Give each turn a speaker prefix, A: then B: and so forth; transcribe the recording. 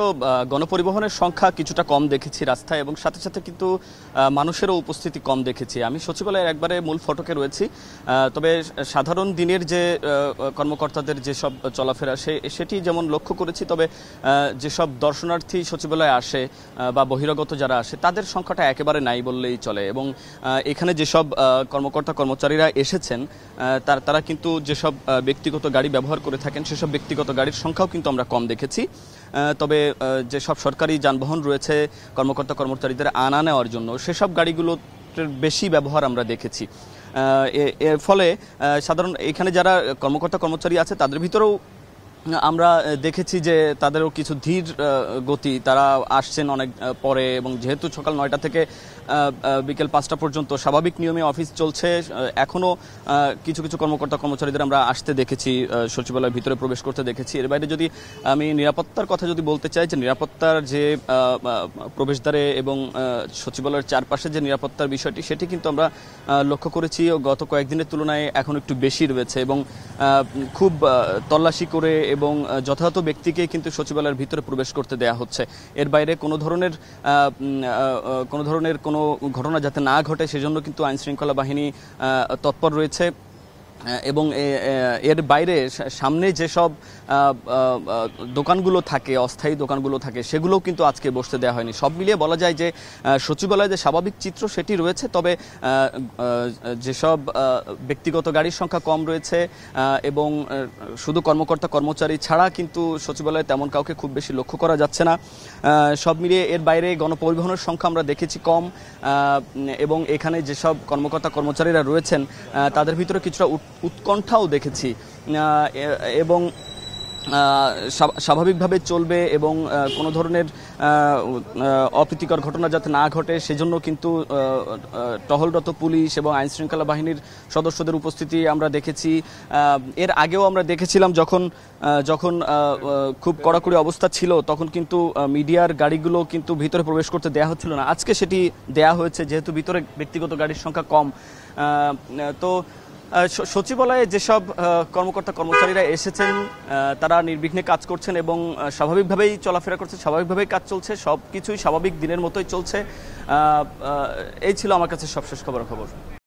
A: তো গণপরিবহনের সংখ্যা কিছুটা কম দেখেছি রাস্তায় এবং সাথে সাথে কিন্তু মানুষেরও উপস্থিতি কম দেখেছি আমি সচিবালয়ের একবারে মূল ফটকে রয়েছি তবে সাধারণ দিনের যে কর্মকর্তাদের যেসব চলাফেরা সে সেটি যেমন লক্ষ্য করেছি তবে যেসব দর্শনার্থী সচিবালয়ে আসে বা বহিরাগত যারা আসে তাদের সংখ্যাটা একেবারে নাই বললেই চলে এবং এখানে যেসব কর্মকর্তা কর্মচারীরা এসেছেন তার তারা কিন্তু যেসব ব্যক্তিগত গাড়ি ব্যবহার করে থাকেন সেসব ব্যক্তিগত গাড়ির সংখ্যাও কিন্তু আমরা কম দেখেছি তবে তবে যে সব সরকারি যানবাহন রয়েছে কর্মকর্তা কর্মচারীদের আনা নেওয়ার জন্য সেসব গাড়িগুলো বেশি ব্যবহার আমরা দেখেছি এর ফলে সাধারণ এখানে যারা কর্মকর্তা কর্মচারী আছে তাদের ভিতরেও আমরা দেখেছি যে তাদেরও কিছু ধীর গতি তারা আসছেন অনেক পরে এবং যেহেতু সকাল নয়টা থেকে বিকেল পাঁচটা পর্যন্ত স্বাভাবিক নিয়মে অফিস চলছে এখনও কিছু কিছু কর্মকর্তা কর্মচারীদের আমরা আসতে দেখেছি সচিবালয়ের ভিতরে প্রবেশ করতে দেখেছি এর বাইরে যদি আমি নিরাপত্তার কথা যদি বলতে চাই যে নিরাপত্তার যে প্রবেশদ্বারে এবং সচিবালয়ের চারপাশে যে নিরাপত্তার বিষয়টি সেটি কিন্তু আমরা লক্ষ্য করেছি গত কয়েকদিনের তুলনায় এখন একটু বেশি রয়েছে এবং খুব তল্লাশি করে এবং যথাযথ ব্যক্তিকে কিন্তু সচিবালয়ের ভিতরে প্রবেশ করতে দেয়া হচ্ছে এর বাইরে কোনো ধরনের কোনো ধরনের কোনো ঘটনা যাতে না ঘটে সেজন্য কিন্তু আইনশৃঙ্খলা বাহিনী তৎপর রয়েছে এবং এর বাইরে সামনে যেসব দোকানগুলো থাকে অস্থায়ী দোকানগুলো থাকে সেগুলোও কিন্তু আজকে বসতে দেওয়া হয়নি সব মিলিয়ে বলা যায় যে সচিবালয়ে যে স্বাভাবিক চিত্র সেটি রয়েছে তবে যেসব ব্যক্তিগত গাড়ির সংখ্যা কম রয়েছে এবং শুধু কর্মকর্তা কর্মচারী ছাড়া কিন্তু সচিবালয়ে তেমন কাউকে খুব বেশি লক্ষ্য করা যাচ্ছে না সব মিলিয়ে এর বাইরে গণপরিবহনের সংখ্যা আমরা দেখেছি কম এবং এখানে যেসব কর্মকর্তা কর্মচারীরা রয়েছেন তাদের ভিতরে কিছুটা উৎকণ্ঠাও দেখেছি এবং স্বাভাবিকভাবে চলবে এবং কোনো ধরনের অপ্রীতিকর ঘটনা যাতে না ঘটে সেজন্য কিন্তু টহলরত পুলিশ এবং আইনশৃঙ্খলা বাহিনীর সদস্যদের উপস্থিতি আমরা দেখেছি এর আগেও আমরা দেখেছিলাম যখন যখন খুব কড়াকড়ি অবস্থা ছিল তখন কিন্তু মিডিয়ার গাড়িগুলো কিন্তু ভিতরে প্রবেশ করতে দেয়া হচ্ছিল না আজকে সেটি দেয়া হয়েছে যেহেতু ভিতরে ব্যক্তিগত গাড়ির সংখ্যা কম তো সচিবালয়ে যেসব কর্মকর্তা কর্মচারীরা এসেছেন তারা নির্বিঘ্নে কাজ করছেন এবং স্বাভাবিকভাবেই চলাফেরা করছে স্বাভাবিকভাবেই কাজ চলছে সব কিছুই স্বাভাবিক দিনের মতোই চলছে এই ছিল আমার কাছে সবশেষ খবর খবর